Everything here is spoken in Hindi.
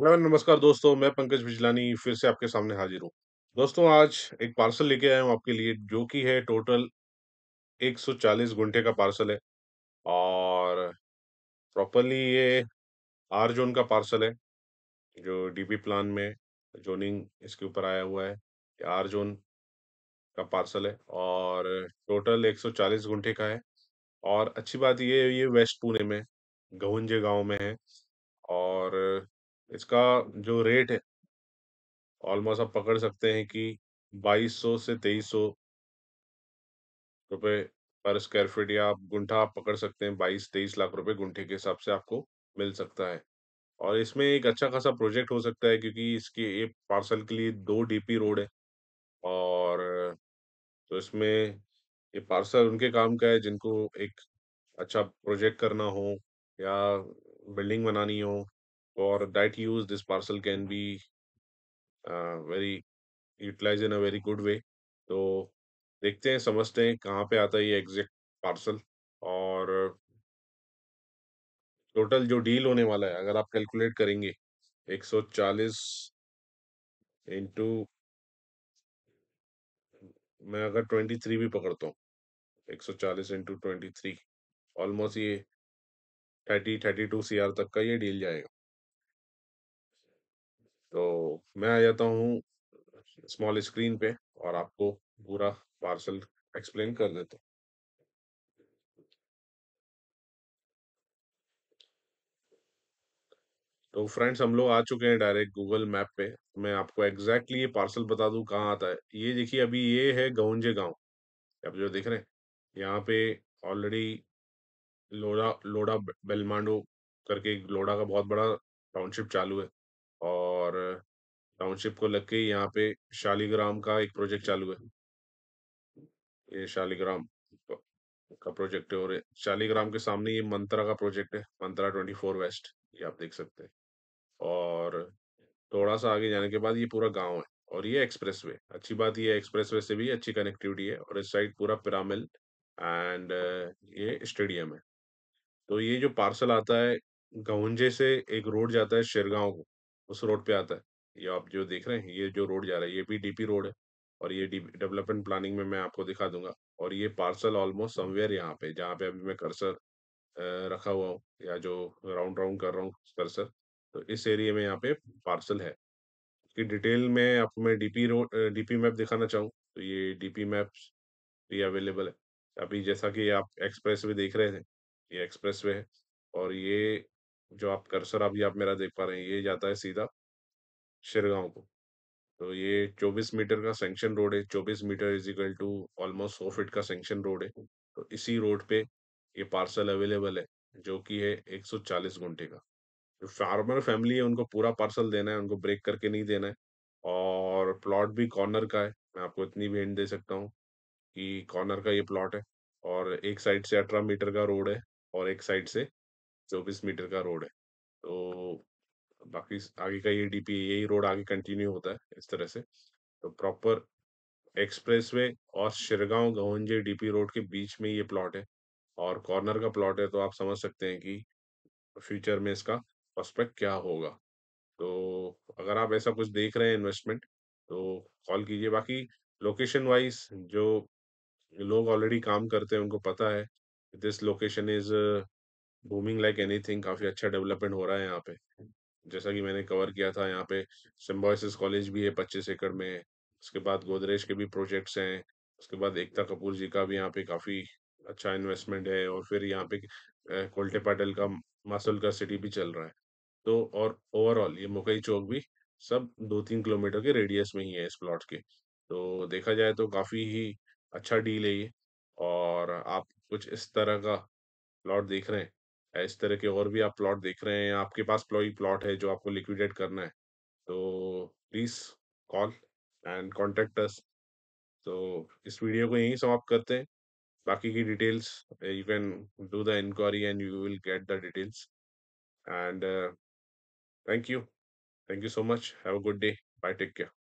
हेलो नमस्कार दोस्तों, मैं पंकज बिजलानी फिर से आपके सामने हाज़िर हूँ। दोस्तों आज एक पार्सल लेके आया हूँ आपके लिए जो कि है टोटल 140 घुंटे का पार्सल है और प्रॉपरली ये आर ज़ोन का पार्सल है, जो डीपी प्लान में ज़ोनिंग इसके ऊपर आया हुआ है, ये आर ज़ोन का पार्सल है और टोटल 140 घंटे का है और अच्छी बात ये है ये वेस्ट पुणे में, गहुंजे गाँव में है और इसका जो रेट है ऑलमोस्ट आप पकड़ सकते हैं कि 2200 से 2300 रुपए पर स्क्वायर फीट या आप गुंठा आप पकड़ सकते हैं बाईस तेईस लाख रुपए गुंठे के हिसाब से आपको मिल सकता है और इसमें एक अच्छा खासा प्रोजेक्ट हो सकता है क्योंकि इसके एक पार्सल के लिए दो डीपी रोड है और तो इसमें ये पार्सल उनके काम का है जिनको एक अच्छा प्रोजेक्ट करना हो या बिल्डिंग बनानी हो for that use this parcel can be uh, very utilized in a very good way तो देखते हैं समझते हैं कहाँ पे आता है ये एग्जैक्ट पार्सल और टोटल जो डील होने वाला है अगर आप कैलकुलेट करेंगे 140 इंटू मैं अगर 23 भी पकड़ता हूँ 140 इंटू ट्वेंटी ऑलमोस्ट ये 30 32 सीआर तक का ये डील जाएगा तो मैं आ जाता हूँ स्मॉल स्क्रीन पे और आपको पूरा पार्सल एक्सप्लेन कर देता हूँ तो फ्रेंड्स हम लोग आ चुके हैं डायरेक्ट गूगल मैप पे मैं आपको एग्जैक्टली ये पार्सल बता दूं कहाँ आता है ये देखिए अभी ये है गौंजे गांव आप जो देख रहे हैं यहाँ पे ऑलरेडी लोड़ा लोड़ा बेलमांडो करके लोड़ा का बहुत बड़ा टाउनशिप चालू है और टाउनशिप को लग के यहाँ पे शालीग्राम का एक प्रोजेक्ट चालू है ये शालीग्राम का प्रोजेक्ट है और शालीग्राम के सामने ये मंत्रा का प्रोजेक्ट है मंत्रा ट्वेंटी फोर वेस्ट ये आप देख सकते हैं और थोड़ा सा आगे जाने के बाद ये पूरा गांव है और ये एक्सप्रेस वे अच्छी बात ये एक्सप्रेस वे से भी अच्छी कनेक्टिविटी है और इस साइड पूरा पिरामिल एंड ये स्टेडियम है तो ये जो पार्सल आता है गहुंजे से एक रोड जाता है शेरगांव को उस रोड पे आता है ये आप जो देख रहे हैं ये जो रोड जा रहा है ये भी डीपी रोड है और ये डेवलपमेंट प्लानिंग में मैं आपको दिखा दूंगा और ये पार्सल ऑलमोस्ट समवेयर यहाँ पे जहाँ पे अभी मैं कर्सर रखा हुआ हूँ या जो राउंड राउंड कर रहा हूँ कर्सर तो इस एरिया में यहाँ पे पार्सल है इसकी डिटेल में आपको मैं डीपी रोड डीपी मैप दिखाना चाहूँ तो ये डीपी मैप्स भी अवेलेबल है अभी जैसा कि आप एक्सप्रेस वे देख रहे थे ये एक्सप्रेस वे है और ये जो आप कर्सर अभी आप मेरा देख पा रहे हैं ये जाता है सीधा शिरगांव को तो ये 24 मीटर का सेंक्शन रोड है 24 metre is equal to almost सौ फिट का सेंक्शन रोड है तो इसी रोड पे ये पार्सल अवेलेबल है जो कि है 140 घंटे का जो फार्मर फैमिली है उनको पूरा पार्सल देना है उनको ब्रेक करके नहीं देना है और प्लॉट भी कॉर्नर का है मैं आपको इतनी भी हिंट दे सकता हूँ कि कॉर्नर का ये प्लॉट है और एक साइड से अठारह मीटर का रोड है और एक साइड से चौबीस मीटर का रोड है तो बाकी आगे का ये डीपी यही रोड आगे कंटिन्यू होता है इस तरह से तो प्रॉपर एक्सप्रेसवे और शिरगांव गवंजे डीपी रोड के बीच में ये प्लॉट है और कॉर्नर का प्लॉट है तो आप समझ सकते हैं कि फ्यूचर में इसका प्रॉस्पेक्ट क्या होगा तो अगर आप ऐसा कुछ देख रहे हैं इन्वेस्टमेंट तो कॉल कीजिए बाकी लोकेशन वाइज जो लोग ऑलरेडी काम करते हैं उनको पता है this location is booming like anything काफी अच्छा डेवलपमेंट हो रहा है यहाँ पे जैसा कि मैंने कवर किया था यहाँ पे सिम्बॉयसिस कॉलेज भी है पच्चीस एकड़ में उसके बाद गोदरेज के भी प्रोजेक्ट्स हैं उसके बाद एकता कपूर जी का भी यहाँ पे काफी अच्छा इन्वेस्टमेंट है और फिर यहाँ पे कोल्टे पाटिल का मासुल का सिटी भी चल रहा है तो और ओवरऑल ये मुकई चौक भी सब दो तीन किलोमीटर के रेडियस में ही है इस प्लॉट के तो देखा जाए तो काफ़ी ही अच्छा डील है ये और आप कुछ इस तरह का प्लॉट देख रहे हैं इस तरह के और भी आप प्लॉट देख रहे हैं या आपके पास कोई प्लॉट है जो आपको लिक्विडेट करना है तो please call and contact us तो इस वीडियो को यहीं समाप्त करते हैं बाकी की details you can do the inquiry and you will get the details and thank you thank you so much have a good day bye take care